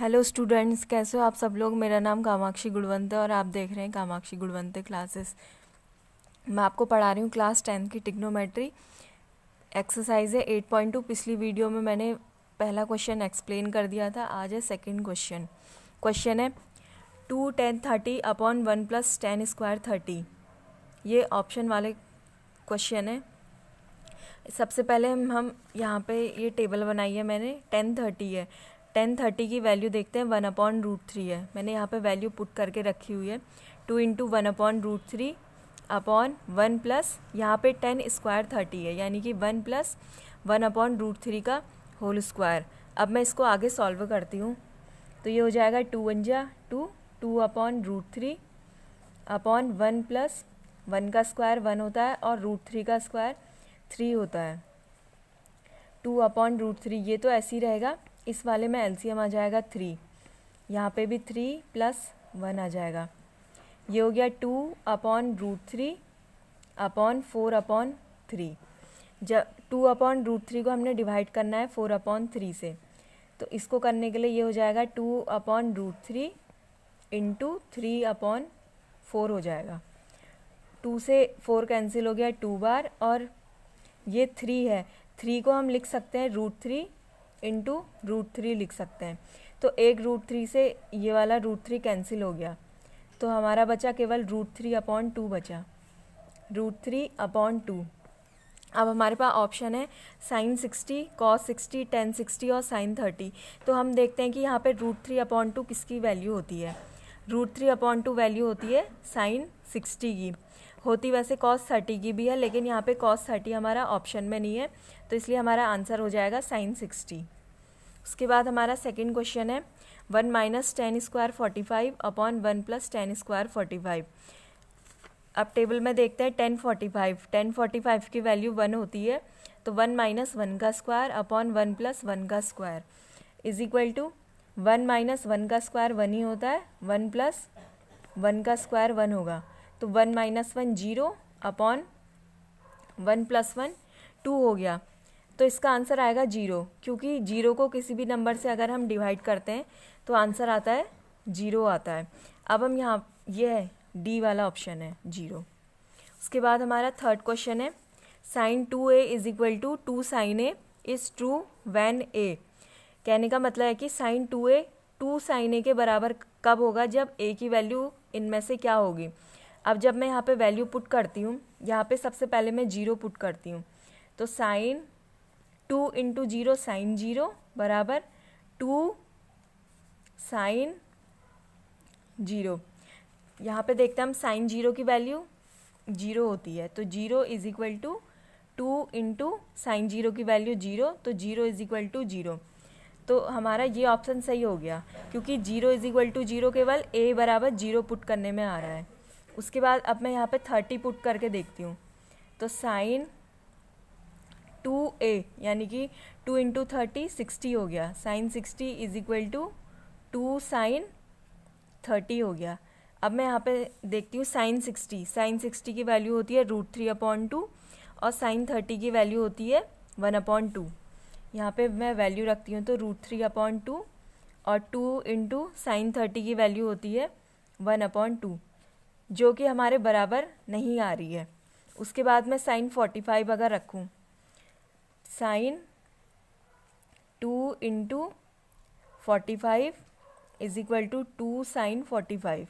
hello students कैसे हो आप सब लोग मेरा नाम कामाक्षी है और आप देख रहे हैं कामाक्षी गुणवंत क्लासेस मैं आपको पढ़ा रही हूँ क्लास टेंथ की टिग्नोमेट्री एक्सरसाइज है एट पॉइंट टू पिछली वीडियो में मैंने पहला क्वेश्चन एक्सप्लेन कर दिया था आज है सेकंड क्वेश्चन क्वेश्चन है two tan thirty upon one plus tan square thirty ये ऑप्शन वाले क्वेश्चन है सबसे पहले हम हम यहाँ पे ये टेबल बनाई है मैंने टेन थर्टी है टेन थर्टी की वैल्यू देखते हैं वन अपॉन रूट थ्री है मैंने यहाँ पे वैल्यू पुट करके रखी हुई है two into one upon root three upon one plus यहाँ पे टेन स्क्वायर थर्टी है यानी कि one plus one upon root three का होल स्क्वायर अब मैं इसको आगे सॉल्व करती हूँ तो ये हो जाएगा टू वन जा two two upon root three upon one plus one का स्क्वायर वन होता है और रूट थ्री का स्क्वायर थ्री होता है टू अपॉन रूट थ्री ये तो ऐसे ही रहेगा इस वाले में एलसीएम आ जाएगा थ्री यहाँ पे भी थ्री प्लस वन आ जाएगा ये हो गया two upon root three upon four upon three जब टू अपॉन रूट थ्री को हमने डिवाइड करना है फोर अपॉन थ्री से तो इसको करने के लिए ये हो जाएगा two upon root three into three upon four हो जाएगा टू से फोर कैंसिल हो गया टू बार और ये थ्री है थ्री को हम लिख सकते हैं root three into root three लिख सकते हैं तो एक रूट थ्री से ये वाला रूट थ्री कैंसिल हो गया तो हमारा बचा केवल रूट थ्री अपॉन टू बचा रूट थ्री अपॉन टू अब हमारे पास ऑप्शन है sine sixty cos sixty tan sixty और साइन थर्टी तो हम देखते हैं कि यहाँ पे रूट थ्री अपॉन टू किसकी वैल्यू होती है root three upon two value होती है साइन सिक्सटी की होती वैसे कॉस थर्टी की भी है लेकिन यहाँ पे कॉस थर्टी हमारा ऑप्शन में नहीं है तो इसलिए हमारा आंसर हो जाएगा साइन सिक्सटी उसके बाद हमारा सेकेंड क्वेश्चन है one minus tan square forty five upon one plus tan square forty five अब टेबल में देखते हैं tan forty five tan forty five की वैल्यू वन होती है तो वन माइनस वन का square upon one plus one का square is equal to one minus one का स्क्वायर वन ही होता है वन प्लस वन का स्क्वायर वन होगा तो one minus one zero upon one plus one two हो गया तो इसका आंसर आएगा जीरो क्योंकि जीरो को किसी भी नंबर से अगर हम डिवाइड करते हैं तो आंसर आता है जीरो आता है अब हम यहाँ यह है डी वाला ऑप्शन है जीरो उसके बाद हमारा थर्ड क्वेश्चन है sine two A is equal to two sine A is true when A कहने का मतलब है कि sine two A two sine A के बराबर कब होगा जब ए की वैल्यू इनमें से क्या होगी अब जब मैं यहाँ पे वैल्यू पुट करती हूँ यहाँ पे सबसे पहले मैं जीरो पुट करती हूँ तो sine two into zero sine zero बराबर टू साइन जीरो यहाँ पे देखते हैं हम साइन जीरो की वैल्यू जीरो होती है तो zero is equal to two into sine zero की वैल्यू जीरो तो zero is equal to zero तो हमारा ये ऑप्शन सही हो गया क्योंकि zero is equal to zero केवल ए बराबर जीरो पुट करने में आ रहा है उसके बाद अब मैं यहाँ पे थर्टी पुट करके देखती हूँ तो साइन टू ए यानी कि टू इंटू थर्टी सिक्सटी हो गया sine sixty is equal to two sine thirty हो गया अब मैं यहाँ पे देखती हूँ साइन सिक्सटी साइन सिक्सटी की वैल्यू होती है रूट थ्री अपॉन टू और साइन थर्टी की वैल्यू होती है वन अपॉन टू यहाँ पर मैं वैल्यू रखती हूँ तो रूट थ्री अपॉन टू और टू इंटू साइन थर्टी की वैल्यू होती है वन अपॉन टू जो कि हमारे बराबर नहीं आ रही है उसके बाद मैं साइन फोर्टी फाइव अगर रखूँ sine two into forty five is equal to two sine forty five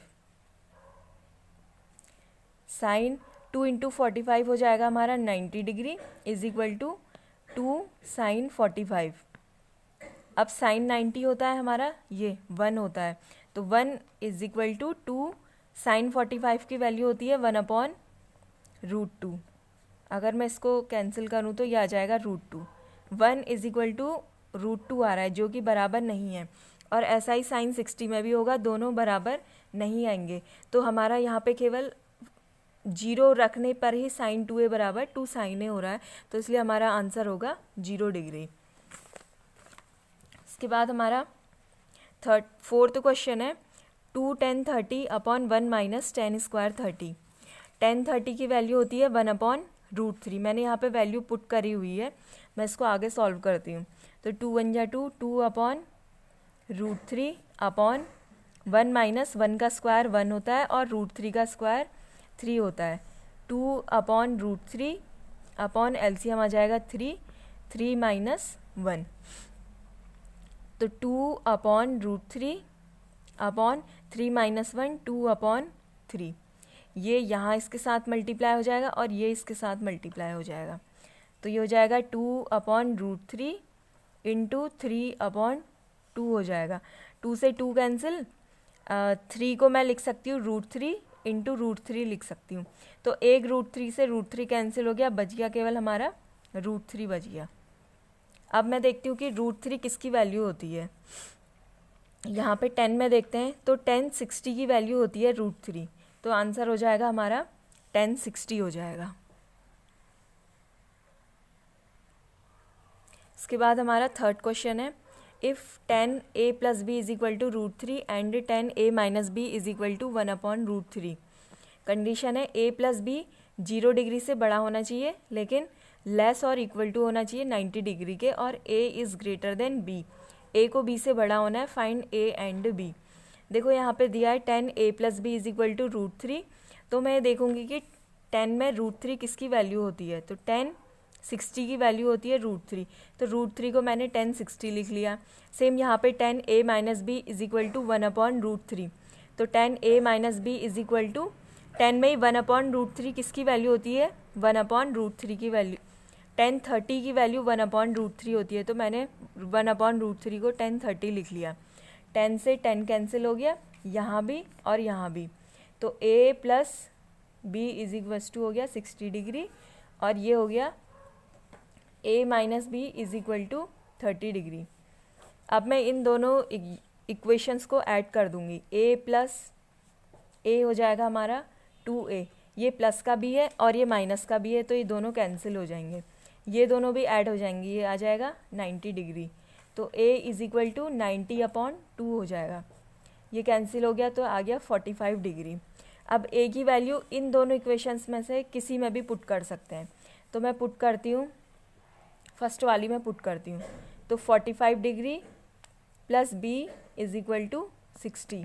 sine two into forty five हो जाएगा हमारा ninety degree is equal to two sine forty five अब साइन नाइन्टी होता है हमारा ये वन होता है तो one is equal to two sine forty five की वैल्यू होती है वन अपॉन रूट टू अगर मैं इसको कैंसिल करूँ तो यह आ जाएगा root two one is equal to root two आ रहा है जो कि बराबर नहीं है और ऐसा ही साइन सिक्सटी में भी होगा दोनों बराबर नहीं आएंगे तो हमारा यहाँ पे केवल जीरो रखने पर ही साइन टू ए बराबर टू साइन ए हो रहा है तो इसलिए हमारा आंसर होगा जीरो डिग्री इसके बाद हमारा थर्ड फोर्थ क्वेश्चन है two tan thirty upon one minus tan square thirty tan thirty की वैल्यू होती है वन अपॉन रूट थ्री मैंने यहाँ पे वैल्यू पुट करी हुई है मैं इसको आगे सॉल्व करती हूँ तो टू वन जा two two upon root three upon one minus one का स्क्वायर वन होता है और रूट थ्री का स्क्वायर थ्री होता है two upon root three upon L C आ जाएगा थ्री थ्री माइनस वन तो two upon root three upon three minus one two upon three ये यहाँ इसके साथ मल्टीप्लाई हो जाएगा और ये इसके साथ मल्टीप्लाई हो जाएगा तो ये हो जाएगा two upon root three into three upon two हो जाएगा टू से टू कैंसिल थ्री को मैं लिख सकती हूँ root three into root three लिख सकती हूँ तो एक रूट थ्री से रूट थ्री कैंसिल हो गया बच गया केवल हमारा रूट थ्री बच गया अब मैं देखती हूँ कि रूट थ्री किसकी वैल्यू होती है यहाँ पे टेन में देखते हैं तो टेन सिक्सटी की वैल्यू होती है रूट थ्री तो आंसर हो जाएगा हमारा टेन सिक्सटी हो जाएगा इसके बाद हमारा थर्ड क्वेश्चन है if tan A plus B is equal to root three and tan A minus B is equal to one upon root three condition है A plus B zero degree से बड़ा होना चाहिए लेकिन लेस और equal to होना चाहिए ninety degree के और A is greater than B A को बी से बड़ा होना है फाइंड ए एंड बी देखो यहाँ पे दिया है tan A plus B is equal to root three तो मैं देखूँगी कि टेन में रूट थ्री किसकी वैल्यू होती है तो टेन सिक्सटी की वैल्यू होती है रूट थ्री तो रूट थ्री को मैंने टेन सिक्सटी लिख लिया सेम यहाँ पे tan A minus B is equal to one upon root three तो tan A minus B is equal to tan में ही वन अपॉन रूट थ्री किसकी वैल्यू होती है वन अपॉन रूट थ्री की वैल्यू टेन थर्टी की value one upon root three होती है तो मैंने वन अपॉन रूट थ्री को टेन थर्टी लिख लिया टेन से टेन कैंसिल हो गया यहाँ भी और यहाँ भी तो A plus B is equals to हो गया सिक्सटी डिग्री और ये हो गया A minus B is equal to thirty degree अब मैं इन दोनों इक्वेशंस को ऐड कर दूंगी ए प्लस ए हो जाएगा हमारा टू ए ये प्लस का भी है और ये माइनस का भी है तो ये दोनों कैंसिल हो जाएंगे ये दोनों भी ऐड हो जाएंगे ये आ जाएगा नाइन्टी डिग्री तो a is equal to ninety upon two हो जाएगा ये कैंसिल हो गया तो आ गया फोर्टी फाइव डिग्री अब a की वैल्यू इन दोनों इक्वेशंस में से किसी में भी पुट कर सकते हैं तो मैं पुट करती हूँ फर्स्ट वाली मैं पुट करती हूँ तो forty five degree plus b is equal to sixty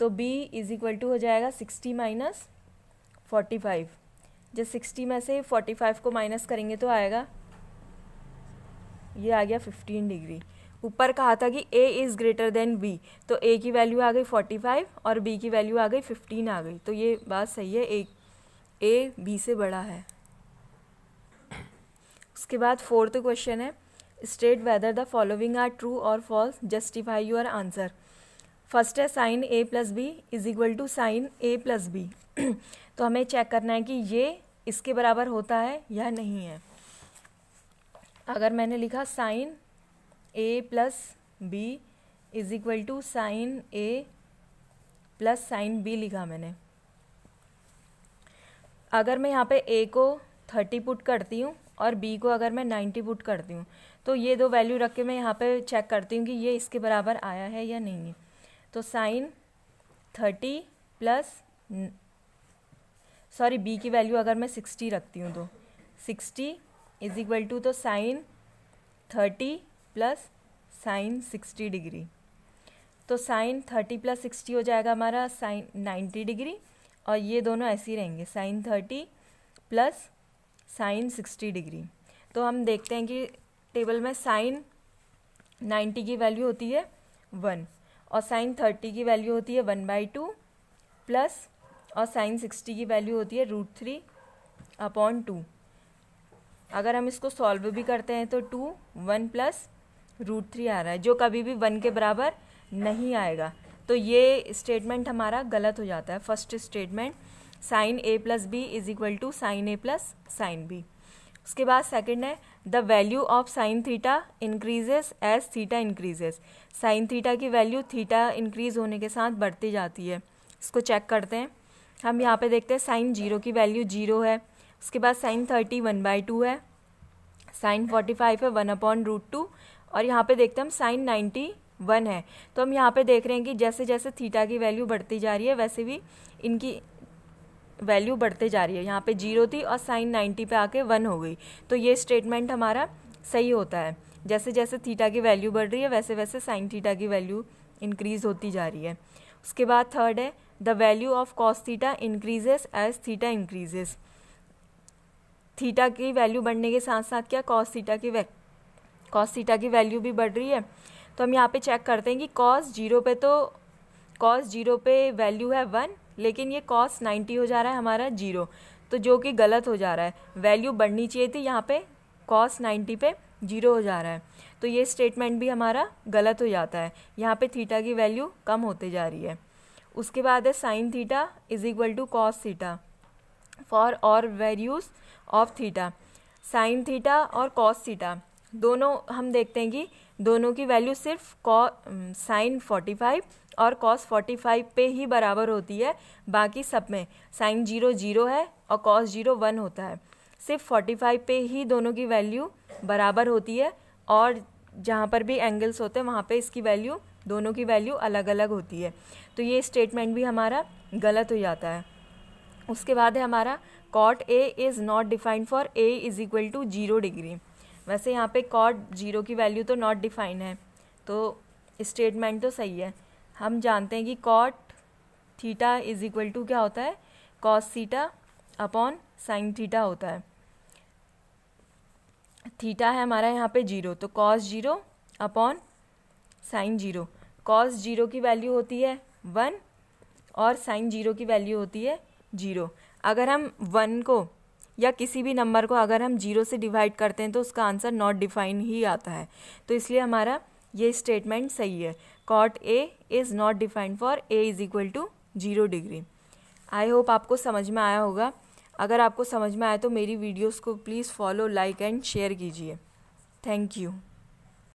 तो b इज इक्वल टू हो जाएगा सिक्सटी माइनस फोर्टी फाइव जब सिक्सटी में से फोर्टी फाइव को माइनस करेंगे तो आएगा ये आ गया फिफ्टीन डिग्री ऊपर कहा था कि A is greater than B तो ए की वैल्यू आ गई फोर्टी फाइव और बी की वैल्यू आ गई फिफ्टीन आ गई तो ये बात सही है ए ए बी से बड़ा है उसके बाद फोर्थ क्वेश्चन है state whether the following are true और false justify your answer first है sine A plus B is equal to sine A plus B तो हमें चेक करना है कि ये इसके बराबर होता है या नहीं है अगर मैंने लिखा sine A plus B is equal to sine A plus sine B लिखा मैंने अगर मैं यहाँ पे ए को थर्टी पुट करती हूँ और बी को अगर मैं नाइन्टी पुट करती हूँ तो ये दो वैल्यू रख के मैं यहाँ पे चेक करती हूँ कि ये इसके बराबर आया है या नहीं है तो sine thirty plus sorry B की वैल्यू अगर मैं सिक्सटी रखती हूँ तो सिक्सटी इज इक्वल टू तो sine thirty plus sine sixty degree तो साइन थर्टी प्लस सिक्सटी हो जाएगा हमारा साइन नाइन्टी डिग्री और ये दोनों ऐसे ही रहेंगे sine thirty plus sine sixty degree तो हम देखते हैं कि टेबल में साइन नाइन्टी की वैल्यू होती है वन और साइन थर्टी की वैल्यू होती है वन बाई टू प्लस और साइन सिक्सटी की वैल्यू होती है रूट थ्री अपॉन टू अगर हम इसको सॉल्व भी करते हैं तो two one plus root three आ रहा है जो कभी भी वन के बराबर नहीं आएगा तो ये स्टेटमेंट हमारा गलत हो जाता है first statement sine A plus B is equal to sine A plus sine B उसके बाद सेकंड है the value of sine theta increases as theta increases sine theta की वैल्यू थीटा इंक्रीज होने के साथ बढ़ती जाती है इसको चेक करते हैं हम यहाँ पे देखते हैं साइन जीरो की वैल्यू जीरो है उसके बाद sine thirty one by two है साइन फोर्टी फाइव है वन अपॉन रूट टू और यहाँ पे देखते हैं हम साइन नाइन्टी वन है तो हम यहाँ पे देख रहे हैं कि जैसे जैसे थीटा की वैल्यू बढ़ती जा रही है वैसे भी इनकी वैल्यू बढ़ते जा रही है यहाँ पे जीरो थी और साइन नाइन्टी पे आके वन हो गई तो ये स्टेटमेंट हमारा सही होता है जैसे जैसे थीटा की वैल्यू बढ़ रही है वैसे वैसे साइन थीटा की वैल्यू इंक्रीज़ होती जा रही है उसके बाद थर्ड है the value of cos theta increases as theta increases theta की वैल्यू बढ़ने के साथ साथ क्या कॉस थीटा की वै कॉस थीटा की वैल्यू भी बढ़ रही है तो हम यहाँ पे चेक करते हैं कि कॉस जीरो पे तो कॉस जीरो पे वैल्यू है वन लेकिन ये कॉस नाइन्टी हो जा रहा है हमारा जीरो तो जो कि गलत हो जा रहा है वैल्यू बढ़नी चाहिए थी यहाँ पे कॉस नाइन्टी पे जीरो हो जा रहा है तो ये स्टेटमेंट भी हमारा गलत हो जाता है यहाँ पे थीटा की वैल्यू कम होते जा रही है उसके बाद है sine theta is equal to cos theta for और values of theta sine theta और कॉस थीटा दोनों हम देखते हैं कि दोनों की वैल्यू सिर्फ कॉ साइन फोर्टी फाइव और कॉस फोर्टी फाइव पे ही बराबर होती है बाकी सब में साइन जीरो जीरो है और कॉस जीरो वन होता है सिर्फ फोर्टी फाइव पे ही दोनों की वैल्यू बराबर होती है और जहाँ पर भी एंगल्स होते हैं वहाँ पे इसकी वैल्यू दोनों की वैल्यू अलग अलग होती है तो ये स्टेटमेंट भी हमारा गलत हो जाता है उसके बाद है हमारा cot A is not defined for A is equal to zero degree वैसे यहाँ पे कॉट जीरो की वैल्यू तो नॉट डिफाइंड है तो स्टेटमेंट तो सही है हम जानते हैं कि cot theta is equal to क्या होता है cos theta upon sine theta होता है थीटा है हमारा यहाँ पे जीरो तो cos zero upon sine zero cos zero की वैल्यू होती है वन और साइन जीरो की वैल्यू होती है जीरो अगर हम वन को या किसी भी नंबर को अगर हम जीरो से डिवाइड करते हैं तो उसका आंसर नॉट डिफाइन ही आता है तो इसलिए हमारा ये स्टेटमेंट सही है cot A is not defined for A is equal to zero degree I hope आपको समझ में आया होगा अगर आपको समझ में आया तो मेरी वीडियोस को please follow like and share कीजिए थैंक यू